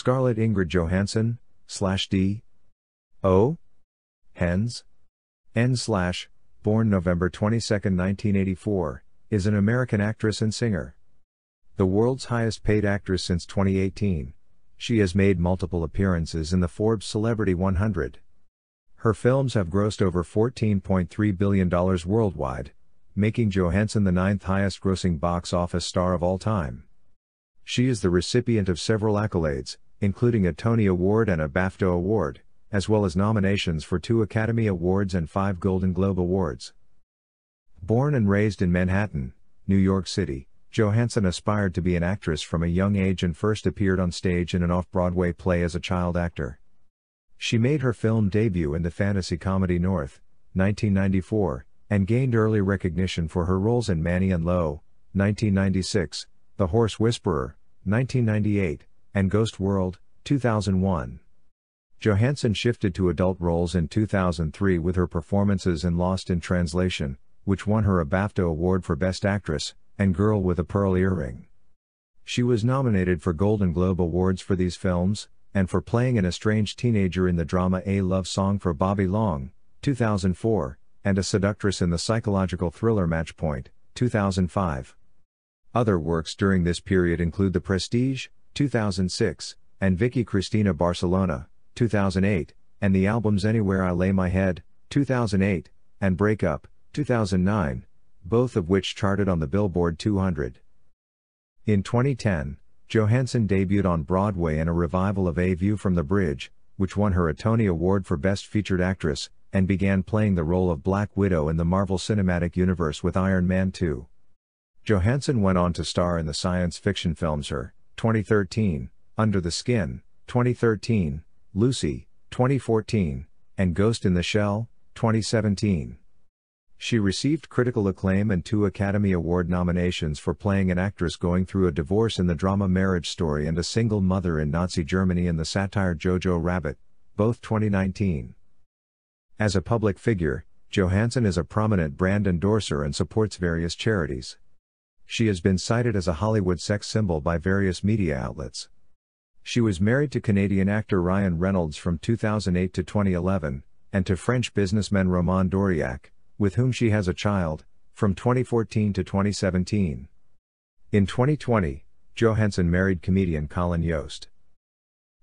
Scarlett Ingrid Johansson, slash D. O. Hens. N slash, born November 22, 1984, is an American actress and singer. The world's highest paid actress since 2018, she has made multiple appearances in the Forbes Celebrity 100. Her films have grossed over $14.3 billion worldwide, making Johansson the ninth highest grossing box office star of all time. She is the recipient of several accolades, including a Tony Award and a BAFTA Award, as well as nominations for two Academy Awards and five Golden Globe Awards. Born and raised in Manhattan, New York City, Johansson aspired to be an actress from a young age and first appeared on stage in an off Broadway play as a child actor. She made her film debut in the fantasy comedy North, 1994, and gained early recognition for her roles in Manny and Lowe, 1996, The Horse Whisperer, 1998, and Ghost World, 2001. Johansson shifted to adult roles in 2003 with her performances in Lost in Translation, which won her a BAFTA Award for Best Actress, and Girl with a Pearl Earring. She was nominated for Golden Globe Awards for these films, and for playing an estranged teenager in the drama A Love Song for Bobby Long, 2004, and a seductress in the psychological thriller Matchpoint, 2005. Other works during this period include The Prestige, 2006, and Vicky Cristina Barcelona, 2008, and the albums Anywhere I Lay My Head, 2008, and Break Up, 2009, both of which charted on the Billboard 200. In 2010, Johansson debuted on Broadway in a revival of A View from the Bridge, which won her a Tony Award for Best Featured Actress, and began playing the role of Black Widow in the Marvel Cinematic Universe with Iron Man 2. Johansson went on to star in the science fiction films Her, 2013, Under the Skin, 2013, Lucy, 2014, and Ghost in the Shell, 2017. She received critical acclaim and two Academy Award nominations for playing an actress going through a divorce in the drama Marriage Story and a single mother in Nazi Germany in the satire Jojo Rabbit, both 2019. As a public figure, Johansson is a prominent brand endorser and supports various charities. She has been cited as a Hollywood sex symbol by various media outlets. She was married to Canadian actor Ryan Reynolds from 2008 to 2011, and to French businessman Roman Doriac, with whom she has a child, from 2014 to 2017. In 2020, Johansson married comedian Colin Yost.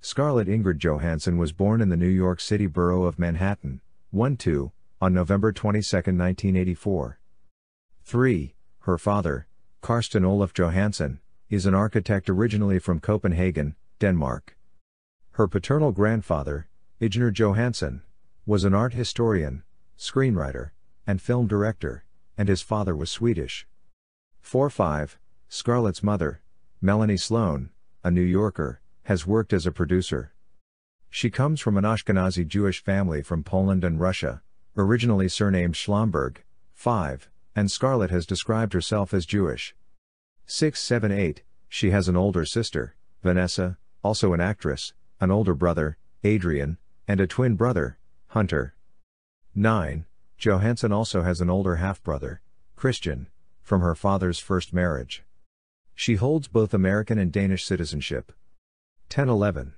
Scarlett Ingrid Johansson was born in the New York City borough of Manhattan, 1 2, on November 22, 1984. 3. Her father, Karsten Olaf Johansen, is an architect originally from Copenhagen, Denmark. Her paternal grandfather, Igner Johansen, was an art historian, screenwriter, and film director, and his father was Swedish. 4 5, Scarlett's mother, Melanie Sloan, a New Yorker, has worked as a producer. She comes from an Ashkenazi Jewish family from Poland and Russia, originally surnamed Schlomberg. 5 and Scarlett has described herself as Jewish. 678, she has an older sister, Vanessa, also an actress, an older brother, Adrian, and a twin brother, Hunter. 9. Johansson also has an older half brother, Christian, from her father's first marriage. She holds both American and Danish citizenship. 1011.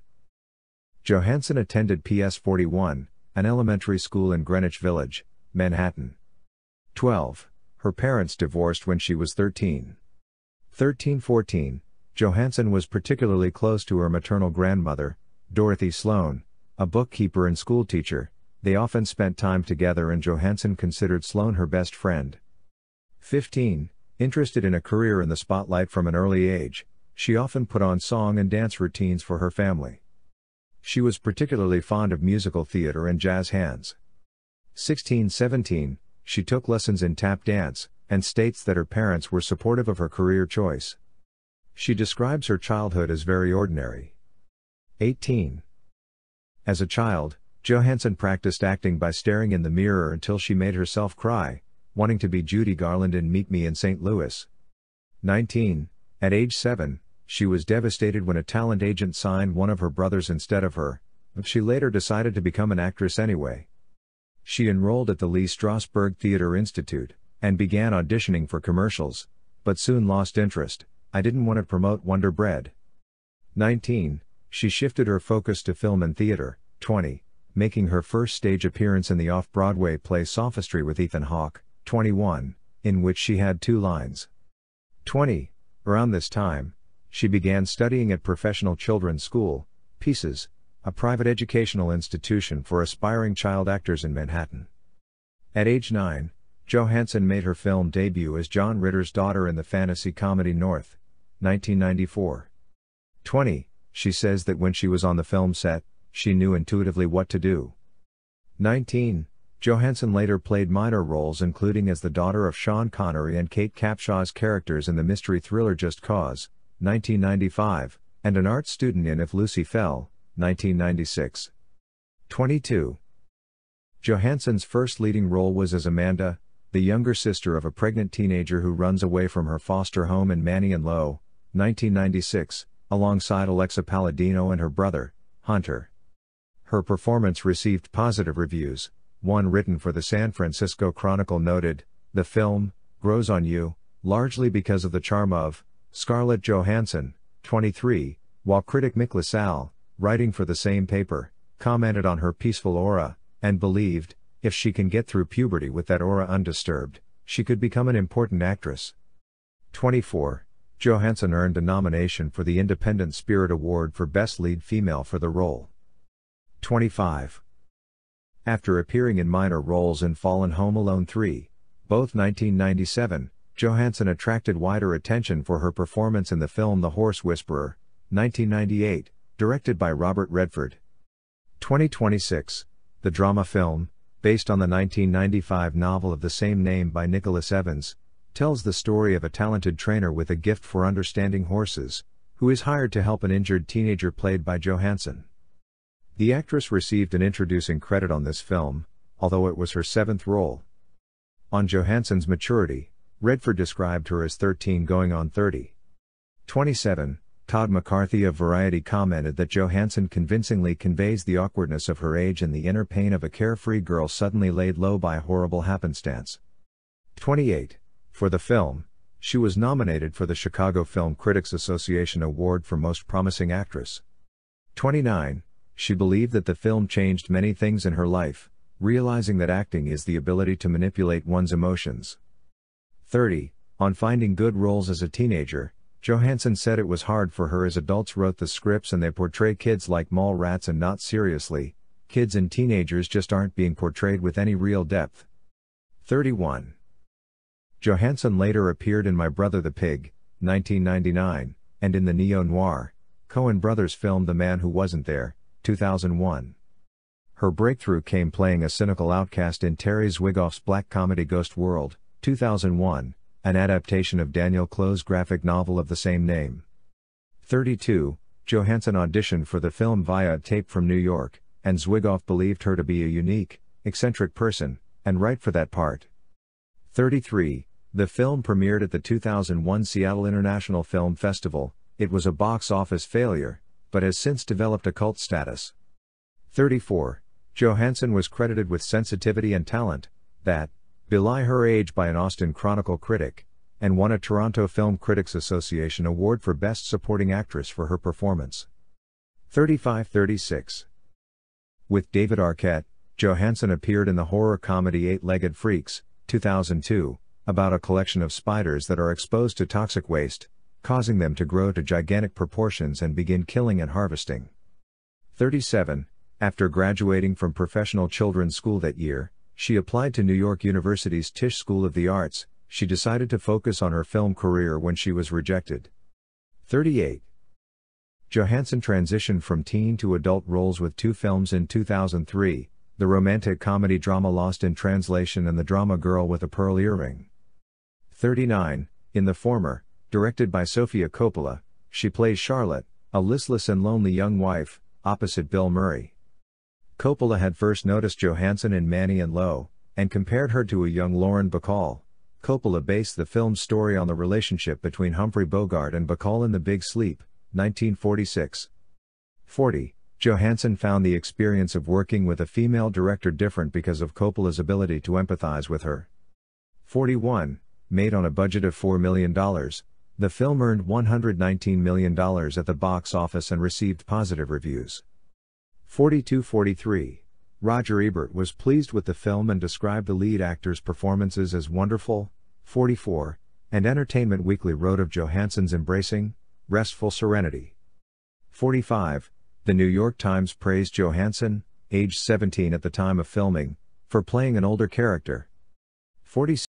Johansson attended PS 41, an elementary school in Greenwich Village, Manhattan. 12. Her parents divorced when she was 13. 1314, Johanson was particularly close to her maternal grandmother, Dorothy Sloan, a bookkeeper and schoolteacher. They often spent time together and Johanson considered Sloan her best friend. 15. Interested in a career in the spotlight from an early age, she often put on song and dance routines for her family. She was particularly fond of musical theater and jazz hands. 1617, she took lessons in tap dance, and states that her parents were supportive of her career choice. She describes her childhood as very ordinary. 18. As a child, Johansson practiced acting by staring in the mirror until she made herself cry, wanting to be Judy Garland in Meet Me in St. Louis. 19. At age 7, she was devastated when a talent agent signed one of her brothers instead of her, but she later decided to become an actress anyway she enrolled at the Lee Strasberg Theater Institute and began auditioning for commercials, but soon lost interest. I didn't want to promote Wonder Bread. 19. She shifted her focus to film and theater. 20. Making her first stage appearance in the off Broadway play Sophistry with Ethan Hawke. 21. In which she had two lines. 20. Around this time, she began studying at professional children's school, pieces, a private educational institution for aspiring child actors in Manhattan. At age 9, Johansson made her film debut as John Ritter's daughter in the fantasy comedy North, 1994. 20, she says that when she was on the film set, she knew intuitively what to do. 19, Johansson later played minor roles including as the daughter of Sean Connery and Kate Capshaw's characters in the mystery thriller Just Cause, 1995, and an art student in If Lucy Fell, 1996. 22. Johansson's first leading role was as Amanda, the younger sister of a pregnant teenager who runs away from her foster home in Manny and Lowe, 1996, alongside Alexa Palladino and her brother, Hunter. Her performance received positive reviews, one written for the San Francisco Chronicle noted, the film grows on you, largely because of the charm of Scarlett Johansson, 23, while critic Mick LaSalle, writing for the same paper, commented on her peaceful aura, and believed, if she can get through puberty with that aura undisturbed, she could become an important actress. 24. Johansson earned a nomination for the Independent Spirit Award for Best Lead Female for the role. 25. After appearing in minor roles in Fallen Home Alone 3, both 1997, Johansson attracted wider attention for her performance in the film The Horse Whisperer, 1998, directed by Robert Redford. 2026, the drama film, based on the 1995 novel of the same name by Nicholas Evans, tells the story of a talented trainer with a gift for understanding horses, who is hired to help an injured teenager played by Johansson. The actress received an introducing credit on this film, although it was her seventh role. On Johansson's maturity, Redford described her as 13 going on 30. 27, Todd McCarthy of Variety commented that Johansson convincingly conveys the awkwardness of her age and the inner pain of a carefree girl suddenly laid low by horrible happenstance. 28. For the film, she was nominated for the Chicago Film Critics Association Award for Most Promising Actress. 29. She believed that the film changed many things in her life, realizing that acting is the ability to manipulate one's emotions. 30. On finding good roles as a teenager, Johansson said it was hard for her as adults wrote the scripts and they portray kids like mall rats and not seriously, kids and teenagers just aren't being portrayed with any real depth. 31. Johansson later appeared in My Brother the Pig, 1999, and in the neo-noir, Cohen brothers film The Man Who Wasn't There, 2001. Her breakthrough came playing a cynical outcast in Terry Zwigoff's black comedy Ghost World, 2001, an adaptation of Daniel Clowes' graphic novel of the same name. 32. Johansson auditioned for the film via a tape from New York, and Zwigoff believed her to be a unique, eccentric person, and right for that part. 33. The film premiered at the 2001 Seattle International Film Festival. It was a box office failure, but has since developed a cult status. 34. Johansson was credited with sensitivity and talent, that, Belie Her Age by an Austin Chronicle critic, and won a Toronto Film Critics Association Award for Best Supporting Actress for her performance. 35 36. With David Arquette, Johansson appeared in the horror comedy Eight Legged Freaks, 2002, about a collection of spiders that are exposed to toxic waste, causing them to grow to gigantic proportions and begin killing and harvesting. 37. After graduating from professional children's school that year, she applied to New York University's Tisch School of the Arts, she decided to focus on her film career when she was rejected. 38. Johansson transitioned from teen to adult roles with two films in 2003 the romantic comedy drama Lost in Translation and the drama Girl with a Pearl Earring. 39. In the former, directed by Sofia Coppola, she plays Charlotte, a listless and lonely young wife, opposite Bill Murray. Coppola had first noticed Johansson in Manny and Lowe, and compared her to a young Lauren Bacall. Coppola based the film's story on the relationship between Humphrey Bogart and Bacall in The Big Sleep, 1946. 40. Johansson found the experience of working with a female director different because of Coppola's ability to empathize with her. 41. Made on a budget of $4 million, the film earned $119 million at the box office and received positive reviews. 42, 43. Roger Ebert was pleased with the film and described the lead actors' performances as wonderful. 44. And Entertainment Weekly wrote of Johansson's embracing, restful serenity. 45. The New York Times praised Johansson, aged 17 at the time of filming, for playing an older character. 46.